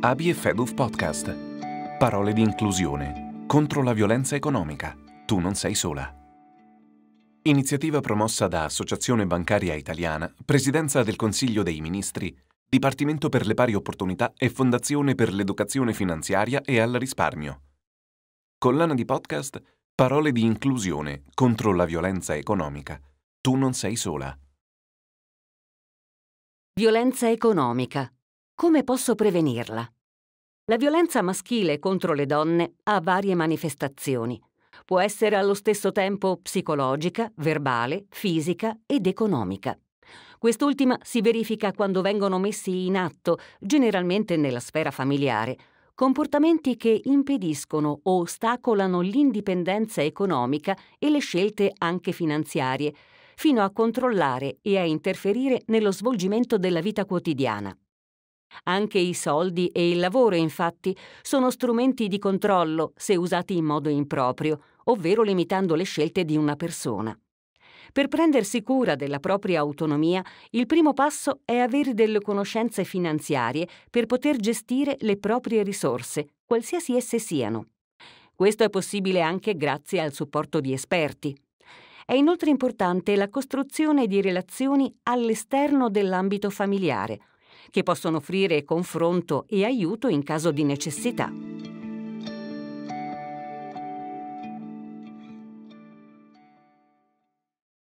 Abi e Podcast. Parole di inclusione. Contro la violenza economica. Tu non sei sola. Iniziativa promossa da Associazione Bancaria Italiana, Presidenza del Consiglio dei Ministri, Dipartimento per le Pari Opportunità e Fondazione per l'Educazione Finanziaria e al Risparmio. Collana di podcast Parole di inclusione contro la violenza economica. Tu non sei sola. Violenza economica. Come posso prevenirla? La violenza maschile contro le donne ha varie manifestazioni. Può essere allo stesso tempo psicologica, verbale, fisica ed economica. Quest'ultima si verifica quando vengono messi in atto, generalmente nella sfera familiare, comportamenti che impediscono o ostacolano l'indipendenza economica e le scelte anche finanziarie, fino a controllare e a interferire nello svolgimento della vita quotidiana. Anche i soldi e il lavoro, infatti, sono strumenti di controllo se usati in modo improprio, ovvero limitando le scelte di una persona. Per prendersi cura della propria autonomia, il primo passo è avere delle conoscenze finanziarie per poter gestire le proprie risorse, qualsiasi esse siano. Questo è possibile anche grazie al supporto di esperti. È inoltre importante la costruzione di relazioni all'esterno dell'ambito familiare, che possono offrire confronto e aiuto in caso di necessità.